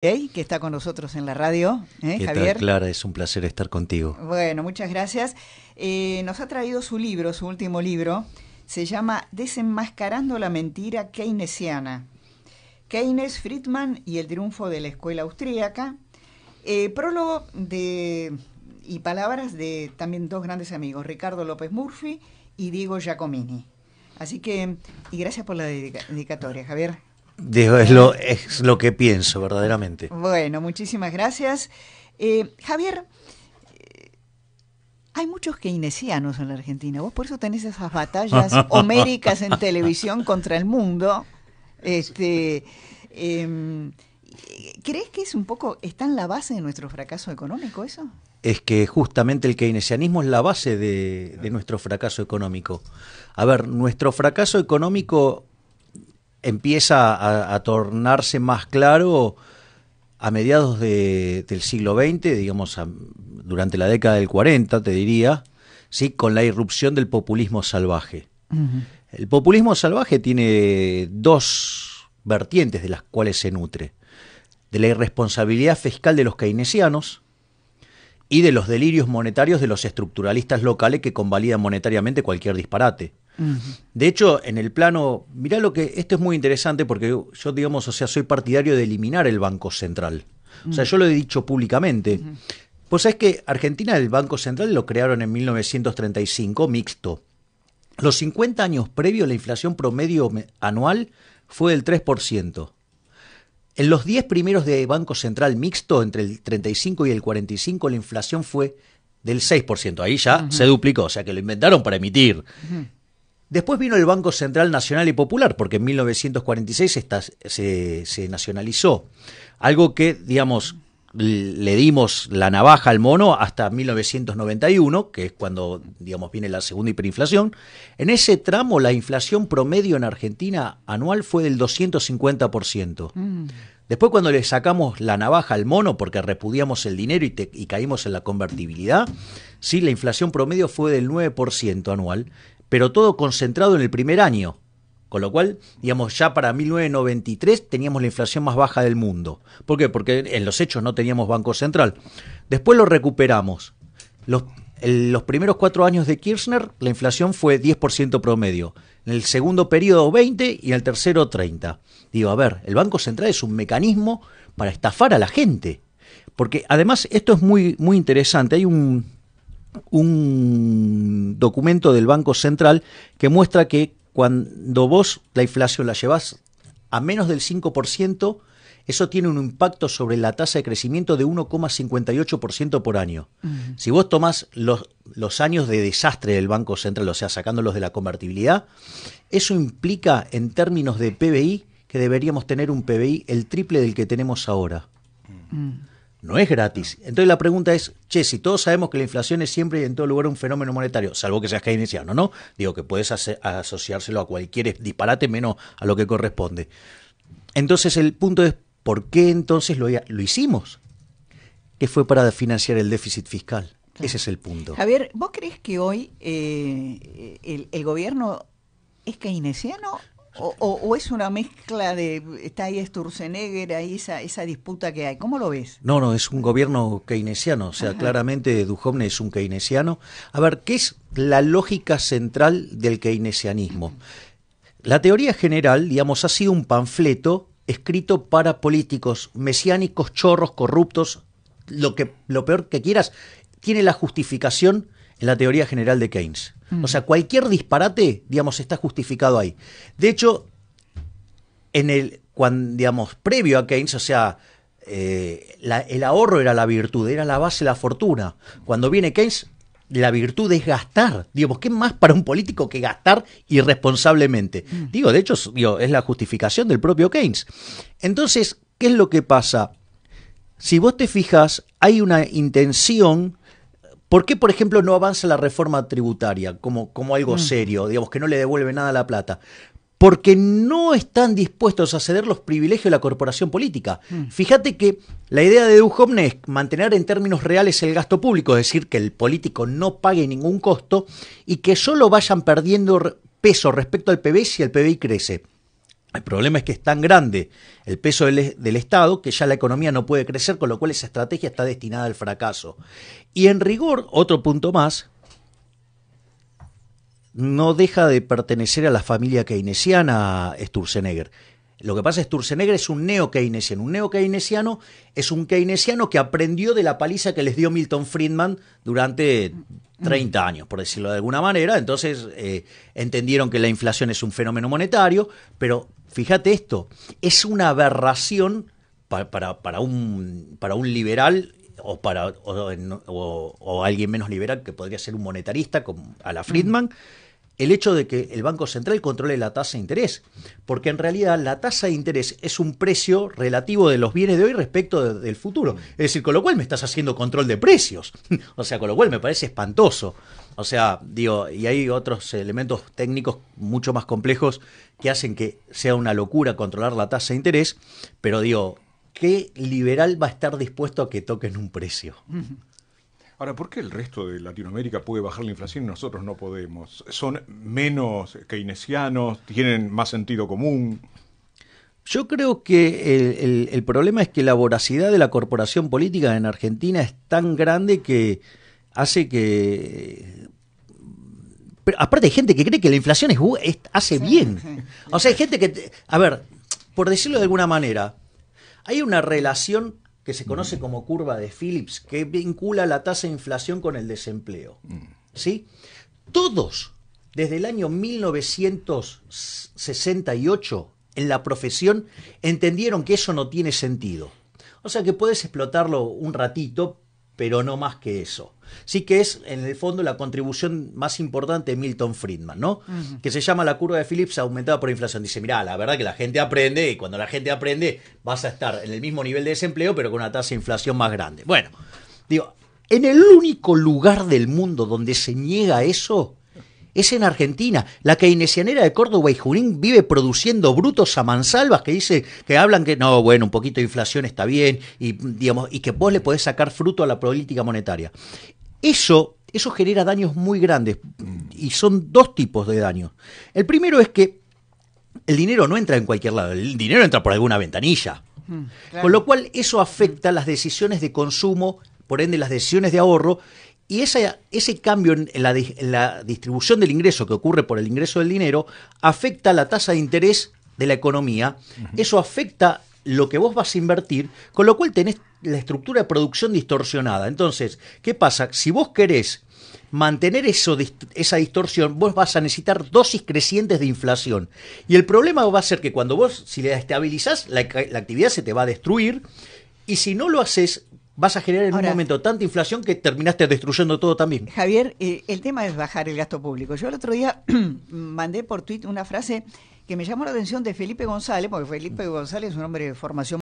que está con nosotros en la radio. ¿eh, Javier? Clara? Es un placer estar contigo. Bueno, muchas gracias. Eh, nos ha traído su libro, su último libro. Se llama Desenmascarando la mentira keynesiana. Keynes, Friedman y el triunfo de la escuela austríaca. Eh, prólogo de, y palabras de también dos grandes amigos, Ricardo López Murphy y Diego Giacomini. Así que, y gracias por la dedicatoria, Javier es, lo, es lo que pienso verdaderamente. Bueno, muchísimas gracias. Eh, Javier, eh, hay muchos keynesianos en la Argentina. Vos por eso tenés esas batallas homéricas en televisión contra el mundo. Este, em, ¿Crees que es un poco, está en la base de nuestro fracaso económico eso? Es que justamente el keynesianismo es la base de, de nuestro fracaso económico. A ver, nuestro fracaso económico empieza a, tornarse más claro a mediados del siglo XX, digamos durante la década del 40, te diría, ¿sí? con la irrupción del populismo salvaje. El populismo salvaje tiene dos vertientes de las cuales se nutre. De la irresponsabilidad fiscal de los keynesianos y de los delirios monetarios de los estructuralistas locales que convalidan monetariamente cualquier disparate. De hecho, en el plano, mirá lo que, esto es muy interesante porque yo, digamos, o sea, soy partidario de eliminar el Banco Central. O sea, mm. yo lo he dicho públicamente. Pues es que Argentina, el Banco Central, lo crearon en 1935, mixto. Los 50 años previos, la inflación promedio anual fue del 3%. En los 10 primeros de Banco Central mixto, entre el 35 y el 45, la inflación fue del 6%. Ahí ya se duplicó, o sea que lo inventaron para emitir. Después vino el Banco Central Nacional y Popular, porque en 1946 se, nacionalizó. Algo que, digamos, le dimos la navaja al mono hasta 1991, que es cuando, digamos, viene la segunda hiperinflación. En ese tramo, la inflación promedio en Argentina anual fue del 250%. Mm. Después cuando le sacamos la navaja al mono porque repudiamos el dinero y, y, caímos en la convertibilidad, sí, la inflación promedio fue del 9% anual pero todo concentrado en el primer año. Con lo cual, digamos, ya para 1993 teníamos la inflación más baja del mundo. ¿Por qué? Porque en los hechos no teníamos Banco Central. Después lo recuperamos. Los, los primeros cuatro años de Kirchner, la inflación fue 10% promedio. En el segundo periodo 20 y en el tercero 30. Digo, a ver, el Banco Central es un mecanismo para estafar a la gente. Porque además esto es muy, muy interesante. Hay un, un documento del Banco Central que muestra que cuando vos la inflación la llevas a menos del 5%, eso tiene un impacto sobre la tasa de crecimiento de 1,58% por año. Si vos tomás los, años de desastre del Banco Central, o sea, sacándolos de la convertibilidad, eso implica en términos de PBI que deberíamos tener un PBI el triple del que tenemos ahora. Mm. No es gratis. Entonces la pregunta es, che, si todos sabemos que la inflación es siempre y en todo lugar un fenómeno monetario, salvo que seas keynesiano, ¿no? Digo que puedes asociárselo a cualquier disparate menos a lo que corresponde. Entonces el punto es, ¿por qué entonces lo, hicimos? Que fue para financiar el déficit fiscal. Ese es el punto. ver, ¿vos crees que hoy eh, el, el gobierno ¿Es keynesiano o, es una mezcla de, está ahí Sturzenegger, ahí esa, esa disputa que hay. ¿Cómo lo ves? No, no, es un gobierno keynesiano, o sea, claramente Duhovne es un keynesiano. A ver, ¿qué es la lógica central del keynesianismo? La teoría general, digamos, ha sido un panfleto escrito para políticos mesiánicos, chorros, corruptos, lo, que, lo peor que quieras, tiene la justificación en la teoría general de Keynes. O sea, mm. cualquier disparate, digamos, está justificado ahí. De hecho, en el, cuando, digamos, previo a Keynes, o sea, eh, el ahorro era la virtud, era la base, de la fortuna. Cuando viene Keynes, la virtud es gastar. Digamos, ¿qué más para un político que gastar irresponsablemente? Mm. Digo, de hecho, es la justificación del propio Keynes. Entonces, ¿qué es lo que pasa? Si vos te fijas, hay una intención ¿Por qué, por ejemplo, no avanza la reforma tributaria como, como algo mm. serio, digamos, que no le devuelve nada a la plata? Porque no están dispuestos a ceder los privilegios de la corporación política. Mm. Fíjate que la idea de Duhovne es mantener en términos reales el gasto público, es decir, que el político no pague ningún costo y que solo vayan perdiendo peso respecto al PBI si el PBI crece. El problema es que es tan grande el peso del, Estado que ya la economía no puede crecer, con lo cual esa estrategia está destinada al fracaso. Y en rigor, otro punto más, no deja de pertenecer a la familia keynesiana Sturzenegger. Lo que pasa es que Sturzenegger es un neo-keynesiano. Un neo-keynesiano es un keynesiano que aprendió de la paliza que les dio Milton Friedman durante 30 mm. años, por decirlo de alguna manera. Entonces eh, entendieron que la inflación es un fenómeno monetario, pero fíjate esto, es una aberración para, para, para, un, para un liberal o para o, alguien menos liberal que podría ser un monetarista como a la mm. Friedman el hecho de que el Banco Central controle la tasa de interés, porque en realidad la tasa de interés es un precio relativo de los bienes de hoy respecto del futuro. Es decir, con lo cual me estás haciendo control de precios. o sea, con lo cual me parece espantoso. O sea, digo, y hay otros elementos técnicos mucho más complejos que hacen que sea una locura controlar la tasa de interés, pero digo, ¿qué liberal va a estar dispuesto a que toquen un precio? Ahora, ¿por qué el resto de Latinoamérica puede bajar la inflación y nosotros no podemos? ¿Son menos keynesianos? ¿Tienen más sentido común? Yo creo que el, problema es que la voracidad de la corporación política en Argentina es tan grande que hace que aparte hay gente que cree que la inflación es, hace bien. O sea, hay gente que, a ver, por decirlo de alguna manera, hay una relación que se conoce mm. como curva de Phillips, que vincula la tasa de inflación con el desempleo. Mm. ¿Sí? Todos, desde el año 1968, en la profesión, entendieron que eso no tiene sentido. O sea que puedes explotarlo un ratito, pero no más que eso. Sí que es, en el fondo, la contribución más importante de Milton Friedman, ¿no? Que se llama la curva de Phillips aumentada por inflación. Dice, mira, la verdad que la gente aprende y cuando la gente aprende vas a estar en el mismo nivel de desempleo, pero con una tasa de inflación más grande. Bueno, digo, en el único lugar del mundo donde se niega eso es en Argentina. La keynesianera de Córdoba y Junín vive produciendo brutos a mansalvas que dice que hablan que no, bueno, un poquito de inflación está bien y digamos y que vos le podés sacar fruto a la política monetaria. Eso eso genera daños muy grandes y son dos tipos de daños. El primero es que el dinero no entra en cualquier lado, el dinero entra por alguna ventanilla. Mm, Con lo cual eso afecta las decisiones de consumo, por ende las decisiones de ahorro y ese cambio en la, distribución del ingreso que ocurre por el ingreso del dinero afecta la tasa de interés de la economía. Eso afecta lo que vos vas a invertir, con lo cual tenés la estructura de producción distorsionada. Entonces, ¿qué pasa? Si vos querés mantener eso, esa distorsión, vos vas a necesitar dosis crecientes de inflación. Y el problema va a ser que cuando vos, si la estabilizás, la, la actividad se te va a destruir. Y si no lo haces, vas a generar en un momento tanta inflación que terminaste destruyendo todo también. Javier, el tema es bajar el gasto público. Yo el otro día mandé por tuit una frase que me llamó la atención de Felipe González, porque Felipe González es un hombre de formación